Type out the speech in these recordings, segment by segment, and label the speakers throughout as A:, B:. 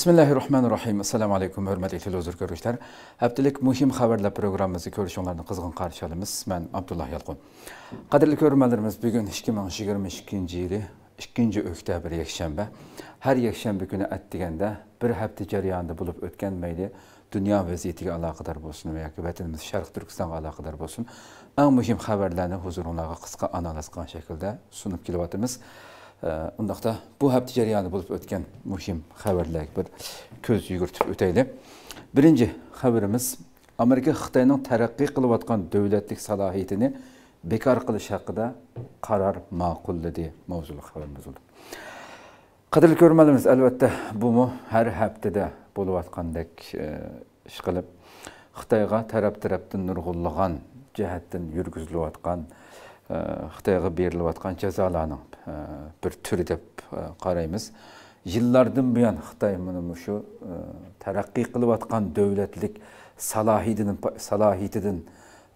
A: bismillahi rohmanir rohim assalomu alaykum hurmatli televizor ko'ruvchilar haftalik muhim xabarlar programmasi ko'rishinglarni qizg'in qarshi olamiz man abdulloh yalqun qadrli ko'rmanlarimiz bugun ikki ming yigirma ikkinchi yili ikkinchi oktyabr yakshanba har yakshanba kuni atdiganda bir hafta jarayonida bo'lib o'tgan mayli dunyo vaziyatiga aloqador bo'lsin yoki vatanimiz sharq turkistonga aloqador bo'lsin eng muhim xabarlarni huzuringlarga qisqa analiz qilgan shaklda sunib kelyapmiz ұндақта э, бұл әпті жарияны болып өткен мұхим қабірләк бір көз үйгіртіп өтейлі. Бірінші қабіріміз Америка Қытайның тәрәққи қылып атқан дәулеттік салахиетіні бекар қылыш шақыда қарар де маузылы қабіріміз болды. Қадірлі көрмеліміз әлбәтте бұмы әр әптіде болып атқандек іш э, қылып, Қытайға тәрәп-тәрәптің нұрғылыған жәәттін жүргізіліп атқан Қытайға беріліп жатқан жазаланың бір түрі деп қараймыз жылдардың бұян Қытай мұны мүші тараққи қылып атқан дәулетлік салахитідін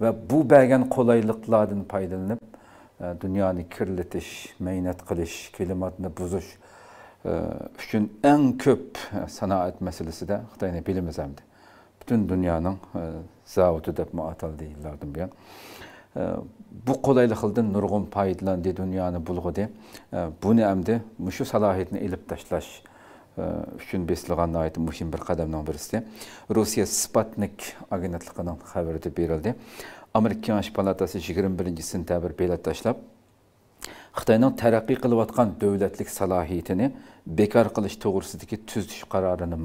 A: вә бұ бәген қолайлықладың пайдаланып дүнияны кірлетіш мәйнат қылыш климатны бұзыш үшін әң көп санаат мәселесі де Қытайны біліміз әмді. Бүтін дүнияның зауыты деп аталды жылдардың bu kolaylıklardan nurgun paydalandı dünyanı bulgudu. Bunu hem de müşü salahiyetini elip taşlaş үшін бесілғанына айтып мұхим бір қадамның бірісі Русия Спатник агенттігінің хабарды берілді. Америка Кеңес палатасы 21 сентябрь белет ташлап, Қытайның тәрәқи қылып атқан дәулетлік салахиетіні бекар қылыш тоғырсыздығы түз қарарыны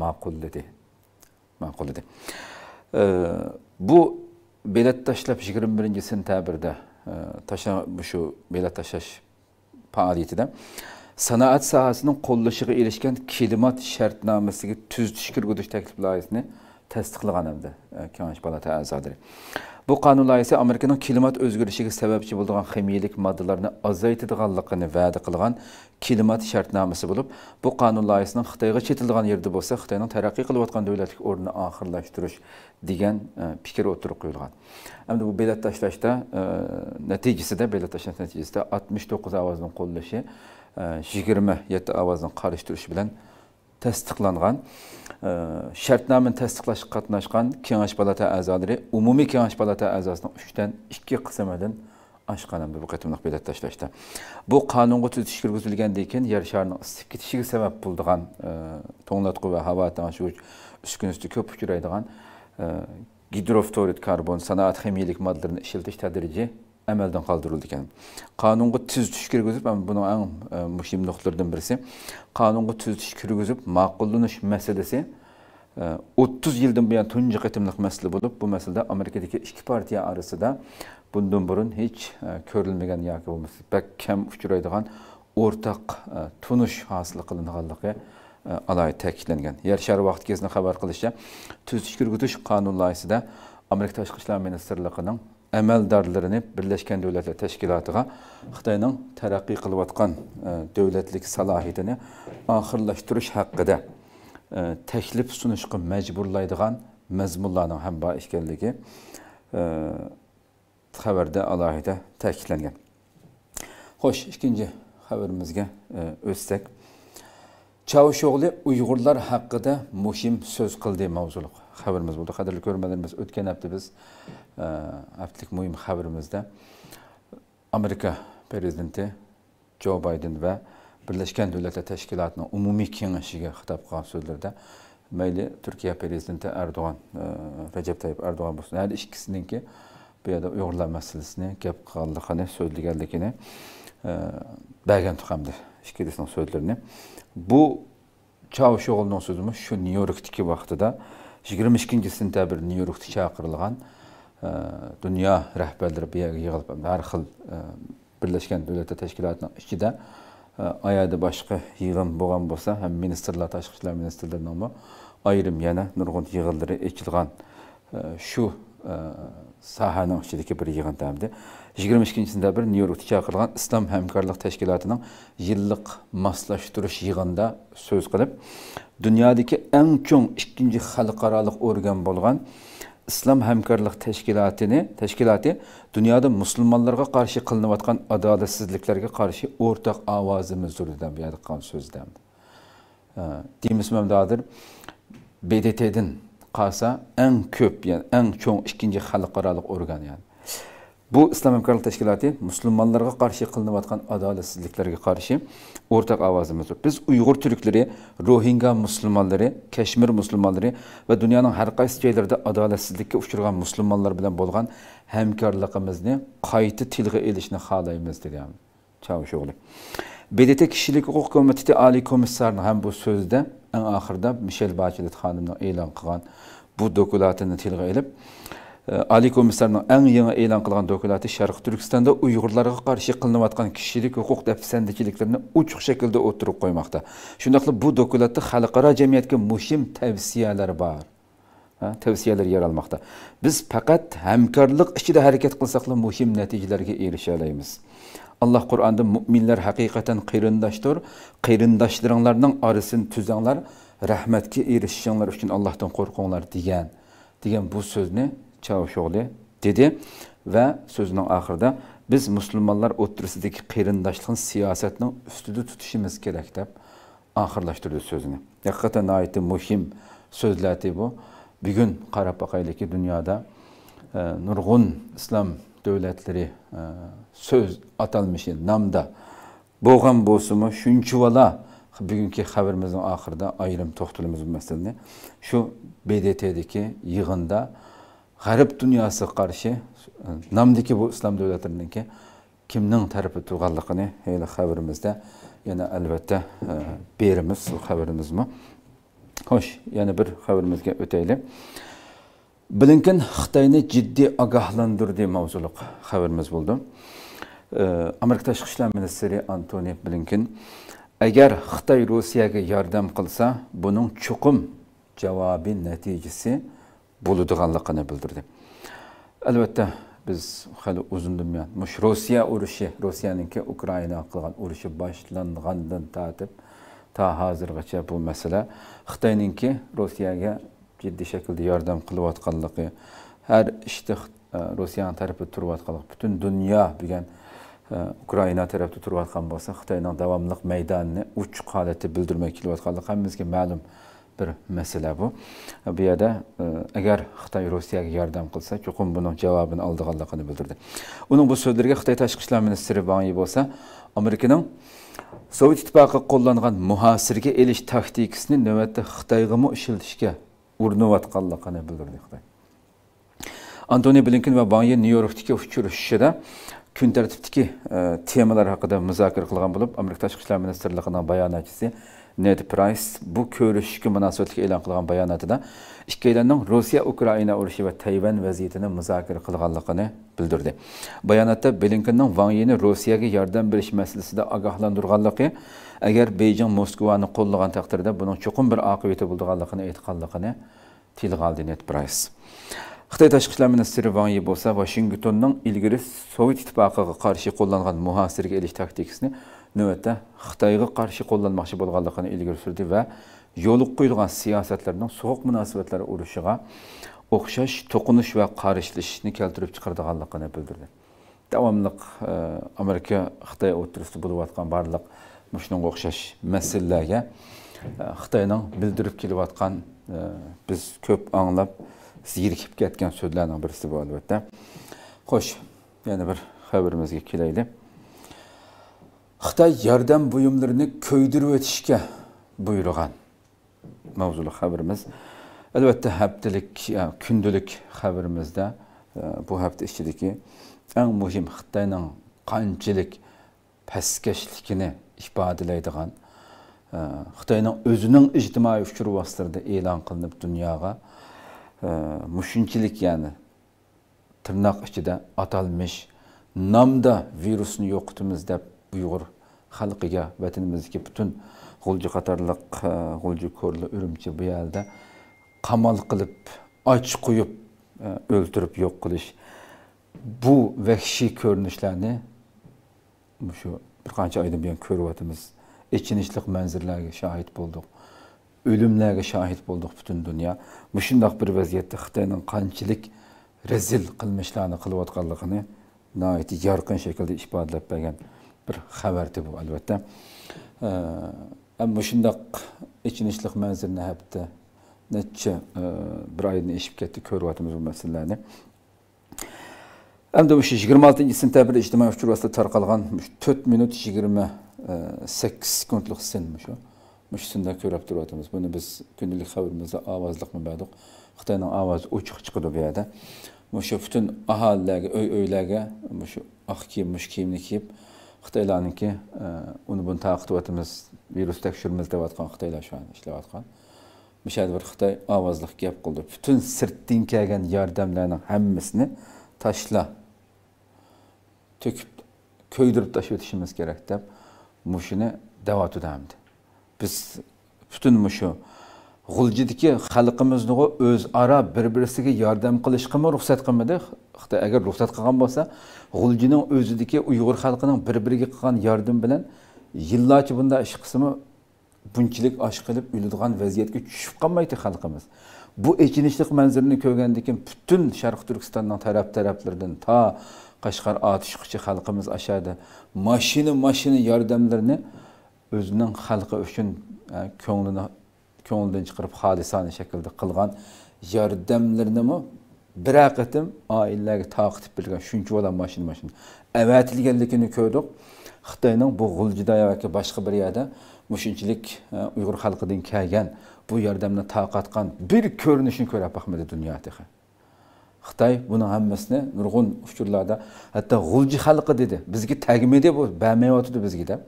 A: э, belet tashlab 21 sentabrda e, tasha shu belet tashlash faoliyatida sahasının sohasining qo'llashiga kelimat şartnamesi gibi tuz tush kirgizish taklif loyihasini tasdiqlagan hamda e, kengash palata a'zolari bu qanun layihəsi Amerikanın klimat özgürlüğü səbəbçi olduğu ximiyelik maddələrini azaltdığını vəd qılğan klimat şərtnaməsi olub, bu qanun layihəsinin Xitayğa çətildiğin yerdə bolsa, Xitayın tərəqqi qılıb atqan dövlətlik ornunu axırlaşdırış degan e, fikir o'tirib qo'yilgan endi bu belat tashlashda e, natijasida belat tashlash natijasida 69 to'qqiz ovozni qo'llashi 27 yetti ovozni qarshi təsdiqlanğan e, şərtnamənin təsdiqləş qatnaşqan Kengaş Palata əzaları ümumi Kengaş Palata əzasının 3-dən 2 qismindən aşqan bu qatımlıq bilet təşləşdi. Bu qanunğa tüzüş kirgizilgəndən keyin yer şarının isib getişigə səbəb bulduğan e, toğlatqı və hava tanışıq üskünüstü köp uçuraydigan e, gidroftorit karbon, sanat xemiyelik maddələrini işiltiş tədrici amaldan qoldirildi ekan qonunga tuzitish kirgizib buni eng e, muhim nuqtalardan birisi qonunga tuzitish kirgizib ma'qullanish masalasi e, o'ttiz yildan buyon tunji qatimliq masala bo'lib bu masalada amerikadagi ikki partiya orasida bundan burun hech e, ko'rilmagan yoki bo'lmasa bak kam uchraydigan o'rtaq tunish hosil qilinganligi alohida ta'kidlangan yer shar vaqt gezini xabar qilishicha tuzitish kirgitish qonun loyihasida amerika tashqi ishlar amaldorlarini birlashgan davlatlar tashkilotiga xitoyning taraqqiy qilayotgan e, davlatlik salohiyatini oxirlashtirish haqida e, taklif sunishga majburlaydigan mazmunlarni ham bor ekanligi e, xabarda alohida ta'kidlangan xo'sh ikkinchi xabarimizga o'tsak chavusho'g'li uyg'urlar haqida muhim so'z qildi mavzuliq xabarimiz bo'ldi qadrli ko'rmalarimiz o'tgan hafta biz e, haftalik muhim xabarimizda amerika prezidenti Joe Biden va birlashgan davlatlar tashkilotining umumiy kengashiga xitob qilgan so'zlarida mayli turkiya prezidenti erdo'g'an e, rajab tayyib erdo'g'an bo'lsin har ikkisininki bu yerda uyg'urlar masalasini gap qilganligini so'zlaganligini e, bergan tuqamdi ikkalasining so'zlarini Bu Çavuşoğlu'nun sözümüz şu Nyu-York'taki vaxtıda 22 sentabr Nyu-York'ta chaqirilgan e, dünya rahbarlari bir yig'ilib har xil e, birlashgan Dövlətlər Təşkilatının ichida e, ayada boshqa yığın bo'lgan bolsa, ham ministrlar tashqi ishlar ministerlərinin nomi ayrim yana nurgun yığınları eçilğan shu sahənin içindəki bir yığın 22 sentabr New yorkda yaqırılğan İslam Həmkarlıq Təşkilatının yıllık maslaştırış yığında söz qılıb, dünyadakı ən çox ikinci xalqaralıq organ bolğan İslam Həmkarlıq teşkilatını teşkilatı dünyada Müslümanlara karşı qılınıb atqan karşı ortak ortaq avazımızdır dedim, yadıqqan sözdəm. Ee, Deyimiz məmdadır. BDT-dən qalsa ən köp, yəni ən çox ikinci xalqaralıq orqan yəni. Bu İslam Hemkarlık Teşkilatı Müslümanlara karşı kılınıp adaletsizliklere karşı ortak avazımız. Biz Uygur Türkleri, Rohingya Müslümanları, Keşmir Müslümanları ve dünyanın her kaysi yerlerinde adaletsizlikke uçurgan Müslümanlar bilen bolgan hemkarlığımızı kayıtı tilgi ilişini halayımız dedi. Yani. Çavuş oğlu. BDT Kişilik Hukuk Komiteti Ali Komisarının hem bu sözde en ahırda Michel Bachelet Hanım'ın ilan kılan bu dokulatını tilgi edip ee, Ali Komissarının en yeni elan kılgan dokulatı Şarkı Türkistan'da Uygurlara karşı kılınıp atkan kişilik hukuk defsendikiliklerini uçuk şekilde oturup koymakta. Şundakla bu dokulatı halkara cemiyetke muhim tavsiyeler var. Ha, tavsiyeler yer almakta. Biz fakat hemkarlık içinde hareket kılsakla muhim neticelerge erişeleyimiz. Allah Kur'an'da müminler hakikaten kıyrindaştır. Kıyrindaşlarınlarının arasını tüzenler, rahmetki erişişenler için Allah'tan korkunlar diyen. Diyen bu sözünü Çavuşoğlu dedi ve sözünün ahırda biz Müslümanlar oturusideki qeyrindaşlığın siyasetinin üstüde tutuşimiz gerek deyip ahırlaştırıyor sözünü. Hakikaten ayeti muhim sözlerdi bu. Bir gün Karabakay'daki dünyada e, nurgun İslam devletleri e, söz atalmışı namda boğan bozumu şunçuvala bugünkü haberimizin ahırda ayrım toxtulumuz meselini şu BDT'deki yığında g'arb dunyosiga qarshi namdiki bu islom davlatiniki kimning tarafi turganligini hali xabarimizda yana albatta e, beramiz bu xabarimizni xo'sh yana bir xabarimizga o'taylik blinkin xitoyni jiddiy ogohlantirdi mavzuliq xabarimiz bo'ldi e, amerika tashqi ishlar ministri antoni blinkin agar xitoy rossiyaga yordam qilsa buning chuqum javobi natijasi bo'ladiganligini bildirdi albatta biz hali uzundan buyon rossiya urushi rossiyaniki ukraina qilgan urushi boshlangandan tortib ta hozirgacha bu masala xitoyninki rossiyaga jiddiy shaklda yordam qilayotganligi har ishda e, rossiyani tarafida turayotganligi butun dunyo degan e, ukraina tarafda turayotgan bo'lsa xitoyning davomli maydonni uch holati bildirmay kelayotganligi hammamizga ma'lum bir masala bu bu yerda e, agar xitoy rossiyaga yordam qilsa chuqun buni javobini oldiganligini bildirdi uning bu so'zlariga xitoy tashqi ishlar ministri van yi bo'lsa amerikaning sovet ittifoqi qo'llangan muhasirga elish taktikasini navbatda xitoygami ishlatishga urinayotganligini bildirdi xitoy antoni blinkin va van nyu yorkdagi uchrashishida kun tartibdagi e, temalar haqida muzokara qilgan bo'lib amerika tashqi ishlar ministrligining bayonotchisi Ned Price bu ko'rishishga munosabatli e'lon qilgan bayonotida ikkalanning Rossiya Ukraina urushi va Tayvan vaziyatini muzokara qilganligini bildirdi. Bayonotda Blinkenning Wang Yini Rossiyaga yordam berish masalasida ogohlantirganligi, agar Beijing Moskvani qo'llagan taqdirda buning chuqur bir oqibati bo'lganligini aytganligini tilga oldi Ned Price. xitoy tashqi ishlar ministri van yi bo'lsa Washingtonning ilgari sovet ittifoqiga qarshi qo'llangan muhosiraga ilish taktikasini navbatda Xitayga qarshi qo'llanmoqchi bo'lganligini ilgari surdi va yo'liq qo'yilgan siyosatlarning sovuq munosabatlar urushiga o'xshash to'qinish va qarishilishni keltirib chiqaradiganligini bildirdi davomliq e, amerika xitoy o'tirisida bo'layotgan barliq shunga o'xshash masalalarga e, xitoyning bildirib kelayotgan e, biz ko'p anglab ziyirkib ketgan so'zlarning birisi bu albatta xo'sh yana bir xabarimizga kelaylik Xitoy yordam buyumlarini ko'ydirib o'tishga buyurgan mavzuli haberimiz elbette haftalık, kundalik haberimizde bu hafta ichidagi en muhim xitoyning qanchalik pastkashligini ifodalaydigan e, xitoyning özünün ictimai uchur vositalarida ilan qilinib dunyoga e, mushunchalik ya'ni tırnak ichida atalmish nomda virusni yo'qitamiz deb uyg'ur xalqiga vatanimizdagi butun g'ulji qatorliq e, g'ulji ko'rli urumchi bu yerda qamal qilib och qo'yib e, o'ltirib yo'q qilish bu vahshiy ko'rinishlarni shu bir qancha oydan buyon ko'ryapmiz ichinishliq manzillarga shohid bo'ldik o'limlarga shohid bo'ldik butun dunyo shundoq bir vaziyatda xitoyning qanchalik rezil qilmishlarni qilayotganligini noiti yorqin shaklda ifodalab bergan bir xəbərdir bu əlbəttə. Amma şundaq içinişlik mənzilinə həbdə neçə bir ayını eşib getdi körüvatımız bu məsələni. Həm də bu 26-cı sentyabr ictimai fikir vasitə tarqalğan 4 minut 28 sekundluq sinmiş o. Müşsündə körəb duruyatımız. Bunu biz günlük xəbərimizdə avazlıq mı bədik? Xitayının avazı uçuq çıxıdı bu yerdə. Müşə bütün ahalilərə, öy-öylərə, müşə ax kiyim, müş kiyimini kiyib, xitoylarniki e, uni buni qilyapmiz virus tekshirmiz deyotgan xitoylar shu an ishlayotgan o'sha bir xitoy ovozliq gap qildi butun sirtdan kelgan yordamlarni hammasini tashla to'kib ko'ydirib tashlab o'tishimiz kerak deb mushuni davotuda hamdi biz butun mushu g'uljidiki xalqimizni o'zaro bir birisiga yordam qilishga ruxsat qilmadi xitoy agar ruxsat qilgan bo'lsa g'uljining o'zidagi uyg'ur xalqining bir biriga qilgan yordam bilan yillarcha bunda ish qismi bunchalik osh qilib uyladigan vaziyatga tushib qolmaydi xalqimiz bu echinishlik manzilini ko'rgandan keyin butun sharq turkistonning taraf taraflaridan to qashqar otishqichi xalqimiz ashadi mashina mashina yordamlarni o'zining xalqi uchun e, ko'nglini ko'nglidan chiqarib hodisani shaklda qilgan yordamlarnimi bir qatim oilalarga taqitib bilgan shuncha bola mashina mashina avatilganligini ko'rdik xitoyning bu g'uljida ki, boshqa bir yerda shunchalik e, uyg'ur xalqidan kelgan bu yordamni tarqatgan bir ko'rinishini ko'ra boqmadi dunyoda xitoy buni hammasini nurg'un uchurlarda hatto g'ulji xalqi dedi bizga tagmidi bu bermayotidi bizga deb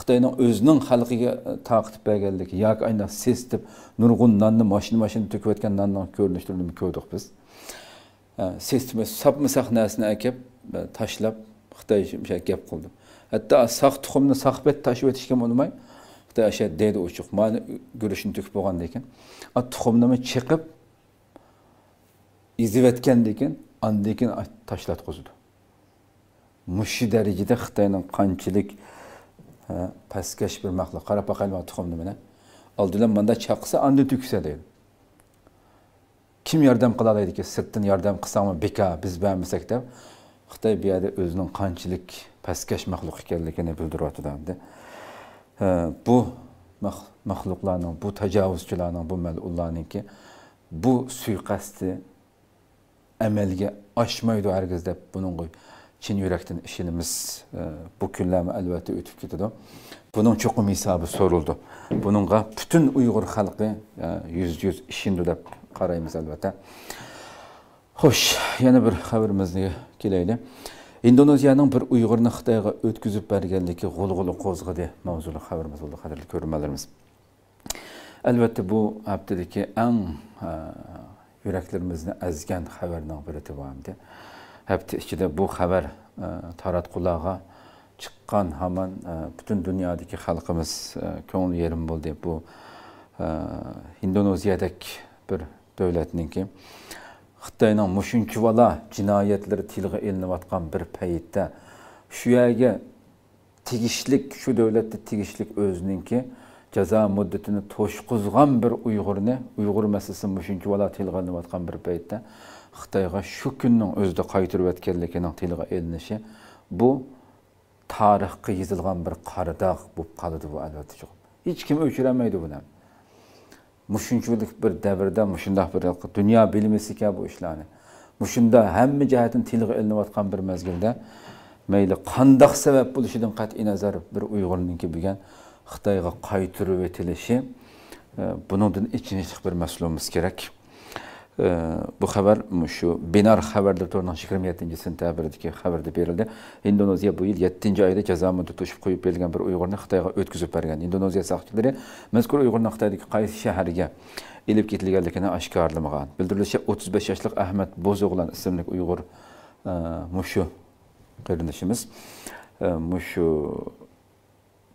A: xitoyning o'zining xalqiga e, taqitib berganligi Yaq aynan sestib nurg'un nonni mashina mashina to'kayotgan nonni ko'rinishini ko'rdik biz sistemi sapma sahnasini akib tashlab xitoy gap qildi hatto saq tuxumni saqbet tashib o'tishga bo'lmay xitoy o'sha deydi uchuq mani guruchni to'kib bo'lganda ekan tuxumnimi chiqib izivatganda ekan andan keyin tashlatqizdi mushu darajada xitoyning qanchalik pastkash bir maxluq qarab baqayman tuxumni mana oldilar manda chaqsa anda to'ksa deydi kim yordam qiladi ediki sirtdan yordam qilsangmi beka biz bermasak deb xitoy bu yerda o'zining qanchalik pastkash maxluq ekanligini bildiryotgandi bu maxluqlarning bu tajovuzchilarning bu malullarniki bu suiqasdi amalga oshmaydi hargiz deb buninga chin yurakdan ishonamiz bu kunlarmi albatta o'tib ketadi Bunun chuqum hisobi soruldu. Bununla butun uyg'ur xalqi e, yüz yüz ishindi deb qaraymiz albatta xo'sh yana bir xabarimizga kelayli indoneziyaning bir uyg'urni xitoyga o'tkazib berganligi kozgı qo'zg'adi mavzuli haberimiz bo'ldi qadrli görmelerimiz. albatta bu haftadagi eng yuraklarimizni azgan xabarning biri bu hamda hafta e, ichida bu xabar kulağa chiqqan hamon e, butun dunyodagi xalqimiz e, ko'ngli yerim bo'ldi bu e, indoneziyadagi bir davlatniki xitoyning mushunchivala jinoyatlari tilga ilinayotgan bir paytda shu yerga tegishlik shu davlatda tegishlik o'ziniki jazo muddatini to'shqizg'an bir uyg'urni uyg'ur masalasi mushunchivala tilga ilinayotgan bir paytda xitoyga shu kunning o'zida qaytirib o'tganligini tilga ilinishi bu tarixga yozilgan bir qora bo'lib qoladi bu albatta hech kim o'chiramaydi buni mushunchalik bir davrda mushundoq bir dunyo bilmasika bu ishlarni mushunda hamma jihatdan tilga ilinayotgan bir mezgilda mayli qandoq sabab bo'lishidan qat'iy nazar bir uyg'urninki bo'lgan xitoyga qaytirib etilishi e, buningdan ichinishliq bir maslumimiz kerak bu xabar shu binar xabar deb to'rtnaqsh yigirma yettinchi sentabrdagi xabarda berildi indoneziya bu yil yettinchi oyda jazo muddati o'shib qo'yib berilgan bir uyg'urni xitoyga o'tkazib bergan indoneziya soqchilari mazkur uyg'urni xitoydagi qaysi shaharga ilib ketilganligini oshkorlamagan bildirilishicha o'ttiz besh yoshli ahmad bo'zo'g'lan ismli uyg'ur e, mushu qarindoshimiz e, mushu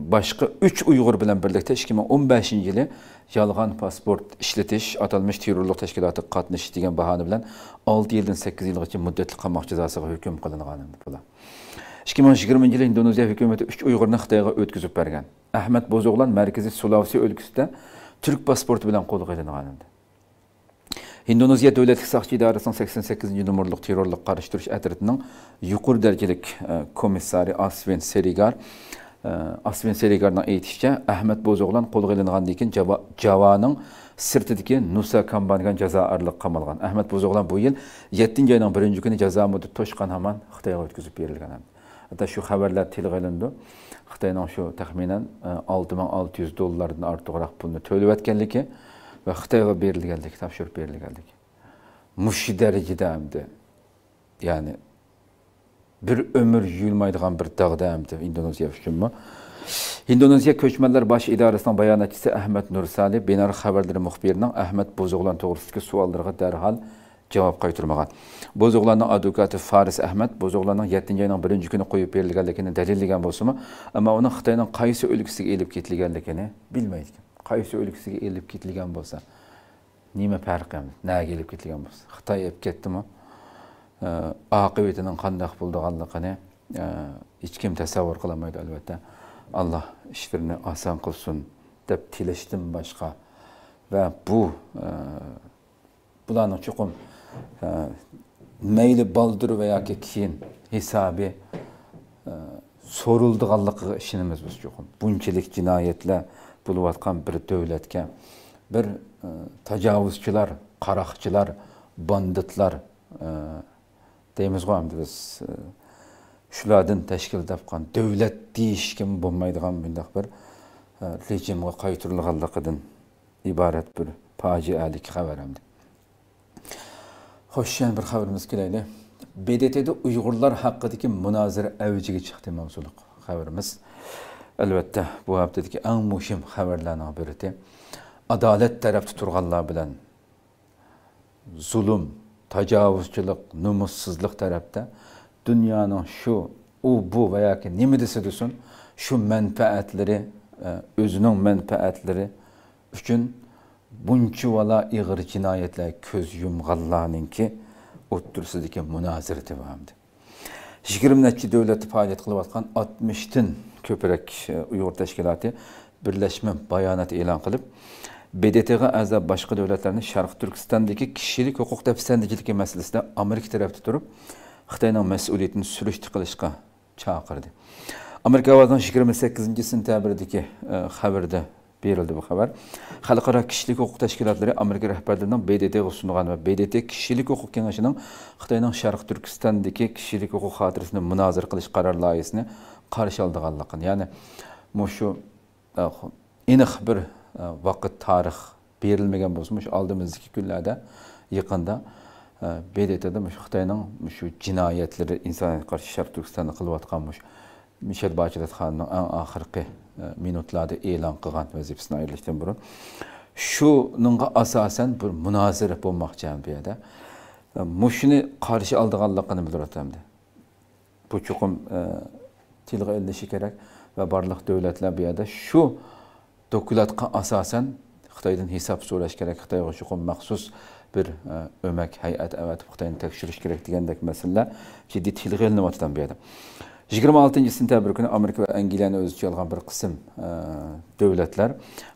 A: başqa 3 Uyğur ilə birlikdə 2015-ci ili yalğan pasport işlətiş, atalmış terrorluq təşkilatı qatnışı deyilən bəhanə ilə 6 ildən 8 illik müddətli qamaq cəzasına hökm qılınğan bu. 2020-ci il İndoneziya hökuməti 3 Uyğurnu Xitayğa ötküzüb bərgən. Əhməd Bozoğlan mərkəzi Sulawesi ölkəsində türk pasportu ilə qolğa ilinğan idi. İndoneziya Dövlət Saxçı İdarəsinin 88-ci nömrəlik terrorluq qarışdırış ətriddinin yuqur dərəcəlik e, komissarı Asven Serigar Asvin seligarning eğitişçe ahmad Bozoğlan kol ilingandan keyin javoning sırtıdaki nusa ceza jazoarliq qamalgan ahmad Bozoğlan bu yil 7 oyning 1. kuni jazo muddat to'shqan hamon xitoyga o'tkazib berilgan hatto shu xabarlar tilga ilindi xitoyning shu taxminan olti ming olti yuz dollardan ortiqroq pulni to'layotganligi va xitoyga berilganligi topshirib berilganligi hem de ya'ni bir ömür yuyilmaydigan bir dag'da indoneziya uchunmi indoneziya ko'chmanlar bosh idorasining bayonotchisi ahmad nursali benar muhbirinden Ahmet ahmad doğrusu to'g'risidagi savollarga darhol javob qaytarmagan Bozoğlan'ın advokati faris ahmad bo'zo'g'lonning yettinchi oyning birinchi kuni qo'yib berilganligini dalillagan bo'lsimi ammo uni xitoyning qaysi o'lkasiga elib ketilganligini bilmaydi ekan qaysi o'lkasiga elib ketilgan bo'lsa nima farqi naga elib ketilgan bo'lsa xitoy elib ketdimi Ee, akıbetinin kandak bulduğallıkını e, hiç kim tasavvur kılamaydı elbette. Allah işlerini asan kılsın dep tileştim başka. Ve bu e, bulanın çokum e, meyli baldır veya ki kiyin hesabı e, sorulduğallıkı işinimiz biz çokum. Bunçilik cinayetle buluvatkan bir devletke bir e, tacavuzçılar, karakçılar, banditlar e, deymizku endi biz e, shulardan tashkil topgan davlat deyishga bo'lmaydigan bundoq bir e, rejimga qaytarilganligidan iborat bir fojialik xabar hamdi xo'sh yana bir xabarimiz kelaydi bdtda uyg'urlar haqidagi munozara avjiga chiqdi mavzuliq xabarimiz albatta bu haftadagi eng muhim xabarlarni biri adolat tarafda turganlar bilan zulm tacavuzculuk, numussuzluk tarafta dünyanın şu, u, bu veya ki ne mi desin, şu menfaatleri, e, özünün menfaatleri üçün bunçu vala iğir cinayetler köz yumğallarının ki o'ttirsidiki münazir devamdı. 20 neçi devleti faaliyet e, kılıp atkan 60'tın köperek uyur teşkilatı birleşme bayanat ilan kılıp BDT'ға әзі башқы дөвләтлеріні Шарқы Түркістандегі кішілік оқуқ дәпістендегілікі мәселесіне Америка тарапты тұрып, Қытайның мәсулетін сүрішті қылышқа чақырды. Америка ауазының 28-гі сентябірдегі қабірді берілді бұл қабар. Қалықыра кішілік оқуқ тәшкілатлері Америка рәхбәрдерінің BDT-ғы сұнған ба. BDT кішілік оқуқ кенғашының Қытайның Шарқы Түркістандегі кішілік оқуқ қатырысының мұназыр қылыш қарар лайысыны қарыш алдығалықын. Яны, мұшу, иніқ бір vaqt tarix berilmagan bo'lsa shu oldimizdagi kunlarda yaqinda bedetda shu xitoyning shu jinoyatlari insoniyatga qarshi sharq turkistonda qilayotgan mishat bachiratxonning eng oxirgi minutlarda e'lon qilgan vazifasini ayrilishdan burun shuninga asosan bir munozara bo'lmoqchi bu yerda mushni qarshi oldiganligini bildiryapti bu chuqur tilga ilinishi kerak va barliq davlatlar bu yerda shu dokulatqa asosan xitoydan hisob so'rash kerak xitoyga shu maxsus bir e, o'mak hay'at avatib xitoyni tekshirish kerak degandek masalalar jiddiy tilg'a bu yerda yigirma oltinchi kuni amerika va angliyani o'z ichiga olgan bir qism e, davlatlar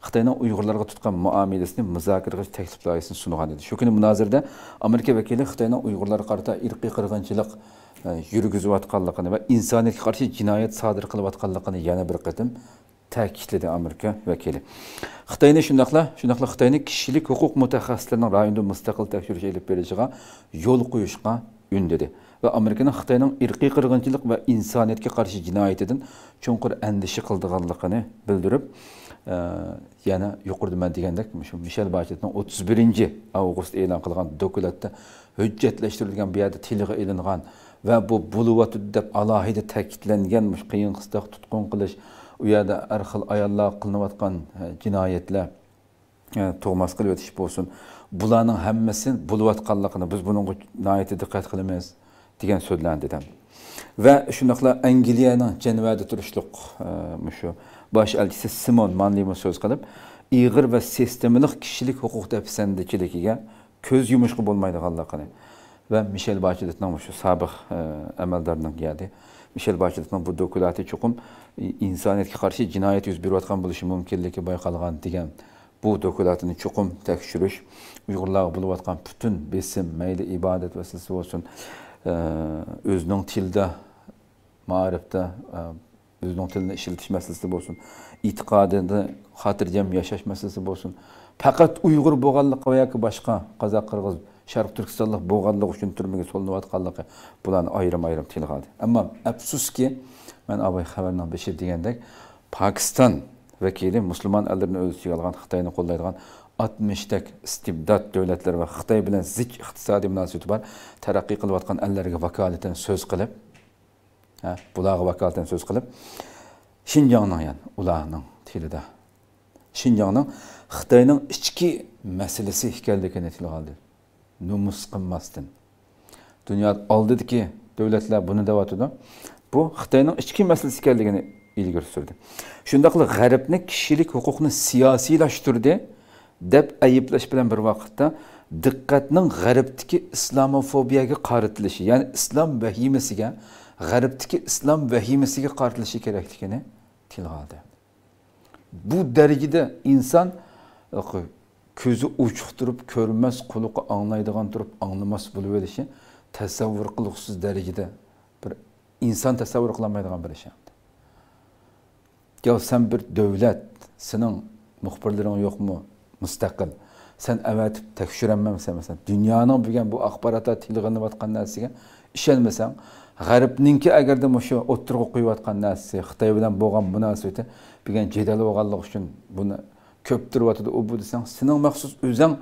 A: xitoyni uyg'urlarga tutgan muomilasini qilish taklif loyihasini sungan edi shu kuni munozirada amerika vakili xitoyni uyg'urlarga qarata irqiy qirg'inchilik e, yurgizayotganligini va insoniyatga qarshi jinoyat sodir qilayotganligini yana bir qatim ta'kidladi amerika vakili xitoyni shundoqla shundoqla xitoyni kishilik huquq mutaxassislarining rayonda mustaqil tekshirish olib berishiga yo'l qo'yishga үндеді ва американың xitoyning irqiy qirg'inchilik va insoniyatga qarshi jinoyatidan chunqur andisha qildiganligini bildirib e, yana yuqorida man degandek shu mishel Michel o'ttiz birinchi avgust e'lon qilgan dokladda hujjatlashtirilgan bu yerda tilga ilingan Ve bu bo'lyotdi deb alohida ta'kidlangan qiyin qistoq tutkun kılış. u yerda har xil ayollar qilinayotgan e, jinoyatlar e, tug'mas qilib o'tish bo'lsin bularning hammasini bo'layotganligini biz bunga nihoyatda diqqat qilamiz degan so'zlarni dedim va shundoqla angliyaning janvada turishliq e, shu bosh elchisi simon manlimo so'z qilib iyg'ir va sistemalik kishilik huquq dafsandichiligiga ko'z yumishqi bo'lmaydiganligini va mishel bachilitning shu sobiq amaldorning yadi mishel bachilitning bu dokulati chuqum insoniyatga qarshi jinoyat yuz berayotgan bo'lishi mumkinligi bayqalgan degan bu dokulatni chuqur tekshirish uyg'urlarga bo'layotgan butun besim mayli ibodat vasilasi bo'lsin e, o'zining tilida ma'rifda e, o'zining tilini ishlatish masalasi bo'lsin e'tiqodini xotirjam yashash masalasi bo'lsin faqat uyg'ur bo'lganligi va yoki boshqa qozoq qirg'iz sharq turkistonlik bo'lganligi uchun turmaga solinayotganligi bularni ayrim ayrim tilg'adi ammo afsuski Mən Abay xəbərlə Beşir deyəndə Pakistan vəkili müsəlman əllərini öz yığılğan Xitayını qollaydığan 60 tək istibdad dövlətləri və Xitay bilən zik iqtisadi münasibəti var tərəqqi qılıb atqan əllərə vəkalətən söz qılıb, hə, bulağa vəkalətən söz qılıb Şinjanın yəni ularının tilində Şinjanın Xitayının içki məsələsi ikənligini tilə aldı. Numus qınmasdan. Dünya aldıdı ki, dövlətlər bunu devatıdı. bu xitoyning ichki masalasi ekanligini ilgari surdi qilib g'arbni kishilik huquqni siyosiylashtirdi deb ayiblash bilan bir vaqtda diqqatning g'arbdiki islomofobiyaga qaratilishi ya'ni islom vahimasiga g'arbdiki islom vahimasiga qaratilishi kerakligini tilga oldi bu darajada inson ko'zi uchuq turib ko'rmas quloqi anglaydigan turib anglamas bo'lib olishi tasavvur qiliqsiz darajada bir inson qilolmaydigan bo'lishadi Ya sen bir devlet, senin sening yok mu? mustaqil sen avatib tekshirolmamsan masalan Dünyanın bugün bu axborotlar tilg'inayotgan narsaga ishonmasang g'arbninki agarda shu o'ttirg'i qo'yayotgan narsasi xitoy bilan bo'lgan munosabati bilgan jadal bo'lganligi uchun buni ko'ptiryotidi u bu desang sening maxsus o'zing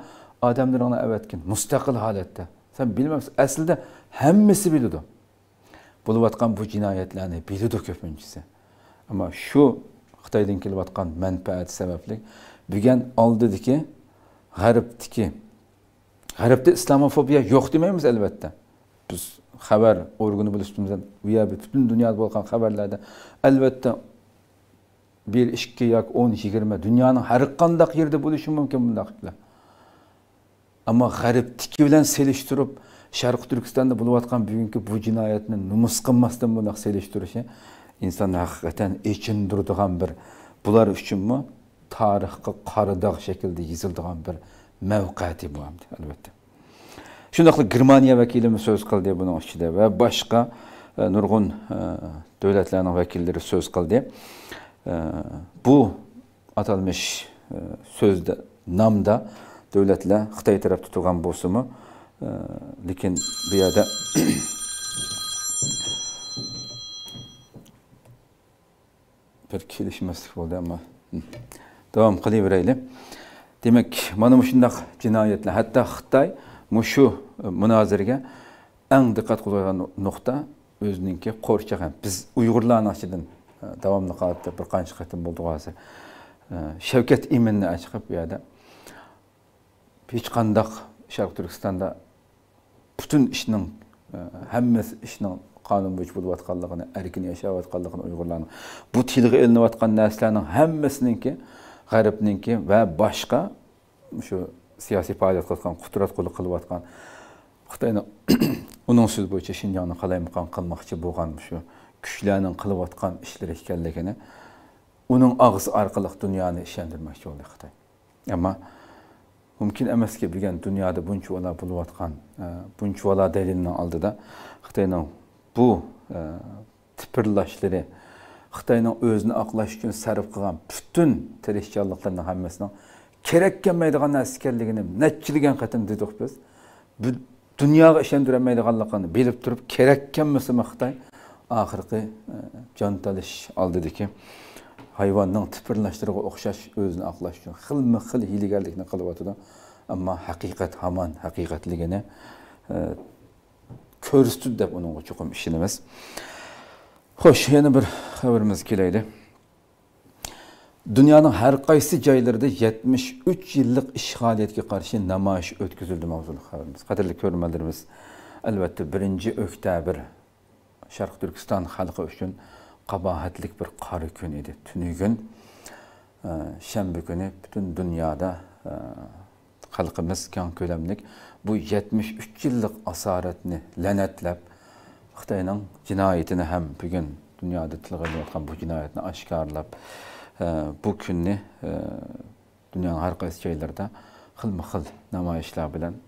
A: odamlarni avatgin mustaqil holatda sen bilmaysan aslida hammasi biladi bo'layotgan bu jinoyatlarni biladi ko'pinchisi ammo shu xitoydan kelayotgan manfaat sababli bugun oldidiki g'arbniki g'arbda islomofobiya yo'q demaymiz albatta biz xabar organi bo'lish ustimizdan butun dunyoda bo'lgan xabarlarda albatta bir ikki yoki o'n yigirma dunyoning har qanday yerda bo'lishi mumkin bundoq ammo g'arbniki bilan solishtirib sharqi turkistonda bo'layotgan bugungi bu jinoyatni numus qilmasdan bunaqa selishtirishi insonni haqiqatan echindirdigan bir bular uchunmi tarixga qora dog' shaklida yozildigan bir mavqati bu albatta shundoqla germaniya vakilimiz so'z qildi buning ichida va boshqa e, nurg'un e, davlatlarni vakillari so'z qildi e, bu atalmish so'zda nomda davlatlar xitoy tarafda turgan bo'lsinmi lekin bu yerda bir kelishmaslik bo'ldi ammo davom qilaveraylik demak mana shundoq jinoyatlar hatto xitoy shu e, munozirga eng diqqat qilgan nuqta o'ziniki qo'rchag'an biz uyg'urlarni ichidan e, davomli bir qancha qatim bo'ldi hozir e, shavkat hech sharq turkistonda бүтін ішінің һәммәсе ішінің qanun bo'yicha bo'lib yotganligini erkin yashayotganligini uyg'urlarni bu tilga ilinayotgan narsalarning hammasiniki g'arbniki va boshqa shu siyosiy faoliyat qilayotgan qudrat qo'li qilayotgan xitoyni uning so'zi bo'yicha shinjonni qilmoqchi bo'lgan shu kuchlarning qilayotgan ishlari ekanligini uning og'zi orqali dunyoni ishontirmoqchi мүмкін эмеске билген дүйнөдө бунчу бала болуп аткан э, бунчу бала делинин алдыда кытайдын бул э, типирлашлери кытайдын өзүн аклаш үчүн сарп кылган бүтүн тиришчанлыктардын хаммасынын керек келмейдиген аскерлигини нече деген катым дедик биз дүйнөгө ишендирелмейдиганлыгын билип туруп керек келмесе кытай акыркы э, жанталыш алдыдагы hayvonning tipirlashtirig'i o'xshash o'zini oqlash uchun xilma xil hiylagarlikni qilyotidi ammo haqiqat hamon haqiqatligini e, ko'rsatdi deb uning chuqur ishonamiz xo'sh yana bir xabarimiz kelaydi dunyoning har qaysi joylarida 73 yillik ishg'oliyatga qarshi namoyish o'tkazildi mavzuli xabarimiz qadrli ko'rmanlarimiz albatta birinchi oktyabr sharq turkiston xalqi uchun қабағатлік бір қары күн еді түні күн шәмбі бүтін дүнияда қалқымыз кен көлемдік бұл 73 жылдық асаратыны ләнәтләп Қытайның жинайетіні әм бүгін дүнияда тілгілі отқан бұл жинайетіні ашқарылап бұл күнні дүнияның арқайыз жайларда қыл-мұқыл намайшылар білін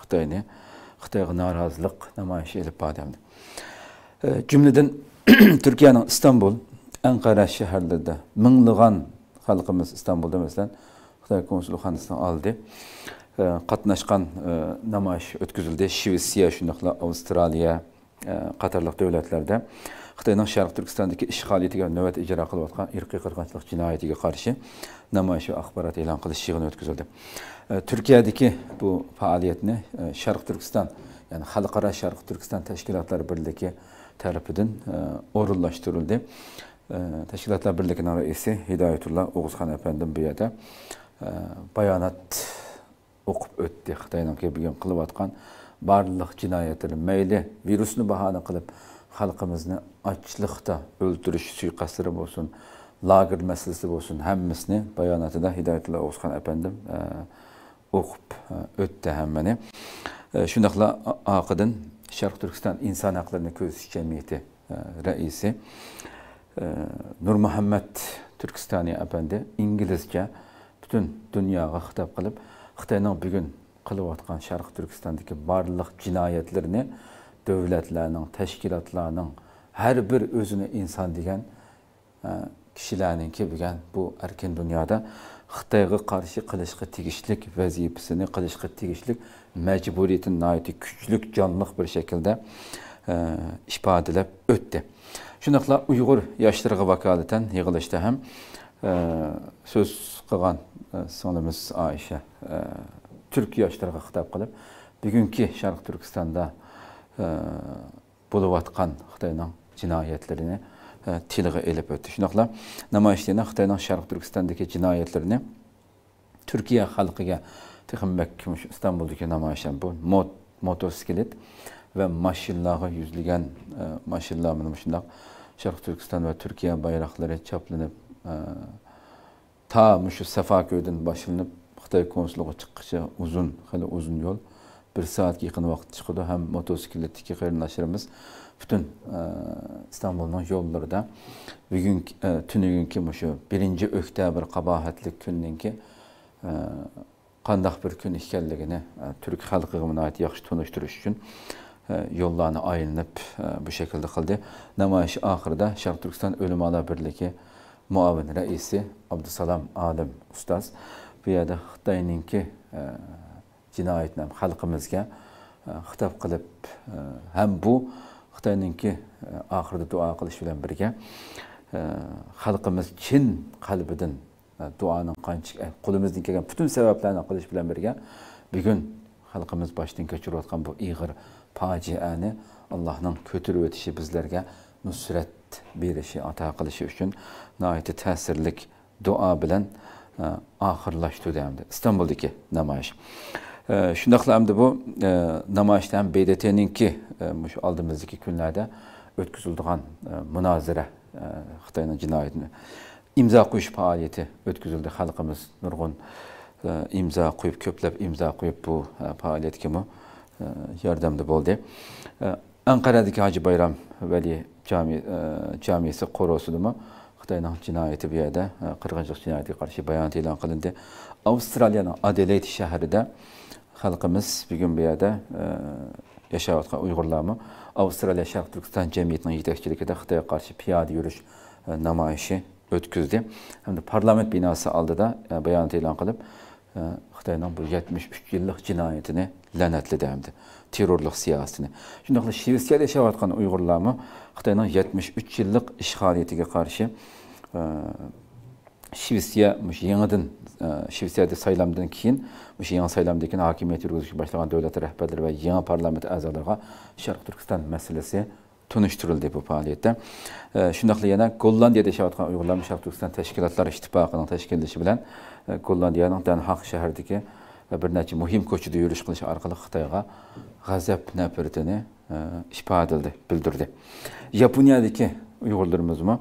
A: Қытайны Қытайғы наразылық намайшы еліп бағдамды. Жүмледің Түркияның Истанбул, Анкара шәһәрләрендә мыңлыгын халкыбыз Истанбулда мәсәлән Хытай консулханасына алды. Катнашкан намаш үткәрелде. Швеция, шундыйлар Австралия, Катарлык дәүләтләрдә Хытайның Шәрык Түркстандагы ишгали итегә нәүәт иҗра кылып аткан ирки кыргынчылык җинаятыга каршы намаш һәм ахбарат элан кылыш шигын үткәрелде. Түркиядәге бу фаалиятны Шәрык Түркстан, ягъни халыкара Шәрык Түркстан тәшкилатлары берлеге tərəfindən e, orunlaşdırıldı. E, Təşkilatlar Birliyinin rəisi Hidayətullah Oğuzxan əfəndim bu yerdə e, bayanat oxub ötdü. Xitaydan gələn qılıb atqan barlıq cinayətləri, məyli virusunu bahana qılıb xalqımızı açlıqda öldürüş suiqəstləri olsun, lager məsələsi olsun, hamısını bayanatında Hidayətullah Oğuzxan əfəndim oxub ötdü həmməni. Şundaqla aqidin sharq Cemiyeti inson reisi e, jamiyati raisi e, Türkistani Efendi İngilizce inglizcha butun dunyoga kılıp qilib xitoyning bugun qilayotgan sharq turkistondagi varlık cinayetlerini davlatlarning tashkilotlarning har bir o'zini inson degan kishilarninki bo'lgan bu erkin dunyoda xitoyga qarshi qilishga tegishlik vazifasini qilishga tegishlik majburiyatini nihoyatda kuchlik jonliq bir shaklda e, ifodalab o'tdi shundoqla uyg'ur yoshlariga vakolatan yig'ilishda ham e, so'z qilgan e, singlimiz oysha e, turk yoshlariga xitob qilib bugungi sharq turkistonda e, bo'layotgan xitoyning jinoyatlarini tilg'i ilib o'tdi shundoqla namoyishchilar xitoyning sharq turkistondagi jinoyatlarini turkiya xalqiga istanbuldagi namoyishlar bu mot motoskelet va mashinalarga yuzlagan mashinalar mana shundoq sharq turkiston va turkiya bayroqlari choplanib ta shu ko'ydan boshlanib xitoy konsulligiga chiqishi uzun hali uzun yo'l bir soatga yaqin vaqt chiqdi ham motosikletdagi qarindoshlarimiz butun İstanbul'un yolları da bugün e, tünügünki birinci 1. oktyabr qabahatlik künnünki e, kandak bir gün ekanligini e, türk halkı munayat yaxshi tunishtirish için e, yo'llarni aylanib e, bu shaklda qildi. Namoyish oxirida Sharq Turkiston ulamolar birligi muavin raisi Abdusalam Alim ustoz bu yerda Xitoyninki jinoyatni e, xalqimizga e, xitob qilib e, ham bu xitoyninki e, oxirida duo qilish bilan birga e, xalqimiz chin qalbidan e, duoning qancha qo'limizdan kelgan butun sabablarni qilish bilan birga bugun xalqimiz boshdan kechirayotgan bu iyg'ir fojiani allohning ko'tarib o'tishi bizlarga nusrat berishi ato qilishi uchun nihoyatda ta'sirlik duo bilan oxirlashdi hamda istanbuldagi namoyish Şundaqla həm də bu e, namayiş həm BDT-ninki e, aldığımızdakı günlərdə ötküzüldüğən e, münazirə Xitayla cinayətini imza qoyuş fəaliyyəti ötküzüldü xalqımız nurgun imza qoyub köpləb imza qoyub bu fəaliyyət kimi yardımda oldu. Ankara'daki Hacı Bayram Veli cami, camiyesi korosunu Xitayın cinayəti bir yerdə qırğıncılıq cinayəti qarşı bəyanat elan qılındı. Avstraliyanın Adelaide şəhərində xalqimiz bugun bu yerda e, yashayotgan uyg'urlarmi avstraliya sharq turkiston jamiyatining yetakchiligida xitoyga qarshi piyoda e, namayışı namoyishi Hem de parlament binası binosi oldida e, bayonot e'lon qilib xitoyning bu 73 yıllık cinayetini jinoyatini la'natladi hamda terrorlik siyosatini shundoq qilib shvetsiyada yashayotgan uyg'urlarmi xitoyning yetmish uch yillik ishg'oliyatiga qarshi shvetsiya ee, Şivsiyədə saylamdan keyin məşə yeni saylamdan keyin hakimiyyət yürgüzüşə başlayan dövlət rəhbərləri və yan parlament əzalarına Şərq Türkistan məsələsi tunuşturuldu bu fəaliyyətdə. Ee, şundaqla yana Gollandiyada yaşayotgan Uyğurlar Şərq Türkistan Təşkilatlar İttifaqının təşkilləşi bilən e, Gollandiyanın Denhaq şəhərdəki e, bir neçə mühim ko'chada yurish qilish orqali xitoyga g'azab nafratini e, ifoda edildi bildirdi yaponiyadagi uyg'urlarimizmi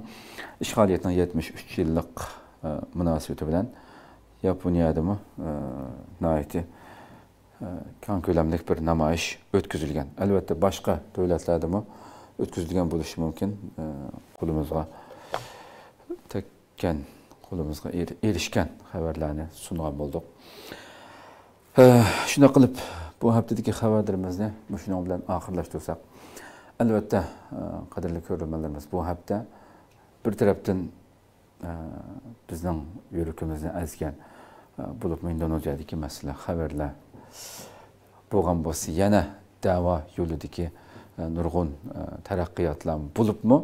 A: ishg'oliyatning yetmish uch yillik munosabati bilan yaponiyadami naiti kan ko'lamlik bir namoyish o'tkazilgan albatta boshqa mümkün o'tkazilgan bo'lishi mumkin kulumuzga er, erişken erishgan xabarlarni bulduk. bo'ldik şuna qilib bu haftadagi şuna shuning bilan oxirlashtirsak albatta qadrli körülmelerimiz bu hafta bir e, bizning yürükümüzden azgan Bulub Indoneziyədir ki, məsələn, xəbərlə boğan bosu yenə dəva yoludur ki, nurğun e, tərəqqiyatlar bulubmu?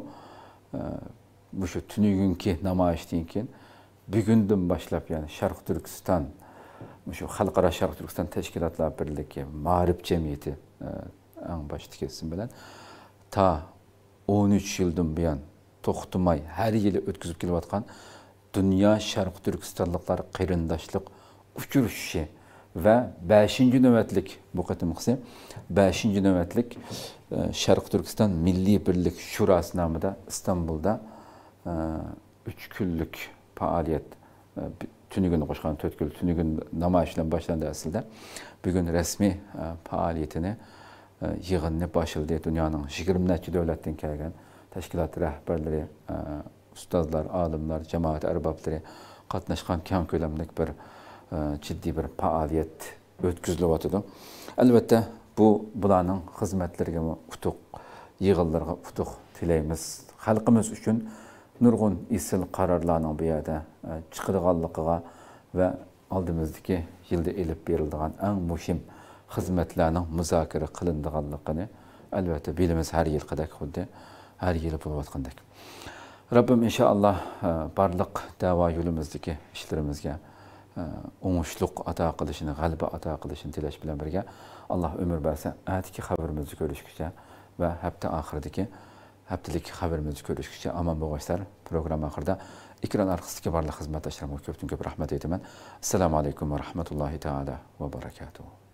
A: E, bu şu tünügünkü namayişdən ki, bugündən başlap yəni Şərq Türkistan, şu Xalqara Şərq Türkistan Təşkilatlar Birliyi, Maarif Cəmiyyəti ən e, başda kesin bilən ta 13 ildən bu yana toxtumay hər il ötküzüb gəlib atqan dünya Şərq Türkistanlıqlar qeyrindaşlıq uçuruşu və 5-ci növbətlik bu qatım qısı 5-ci növbətlik e, Şərq Türkistan Milli Birlik Şurası namında İstanbulda 3 e, günlük fəaliyyət e, tünügün qoşqan 4 gün tünügün namayişlə başlandı əslində. Bu gün rəsmi fəaliyyətini yığınını başıldı dünyanın 20 nəçi dövlətdən gələn təşkilat rəhbərləri ustozlar olimlar jamoat arboblari qatnashgan kam ko'lamlik bir e, jiddiy bir faoliyat o'tkazilyotidi albatta bu bularning xizmatlariga qutuq yig'inlarga qutuq tilaymiz xalqimiz uchun nurg'un isil qarorlarning bu yerda e, chiqadiganligiga va oldimizdagi yilda elib beriladigan eng muhim xizmatlarning muzokara qilinadiganligini albatta bilamiz har yilgidek xuddi har yili bo'layotgandek robbim inshaalloh e, barliq davo yo'limizdagi ishlarimizga o'ngishliq e, ato qilishini g'alaba ato qilishini tilash bilan birga alloh umr bersa atigi xabarimizni ko'rishguncha va hafta oxiridagi haftalik xabarimizni ko'rishguncha omon bo'lg'aysizlar programma oxirida ekran orqasidagi barliq xizmatdoshlarimga ko'pdan ko'p rahmat aytaman assalomu alaykum va rahmatullohi taala va barakatuh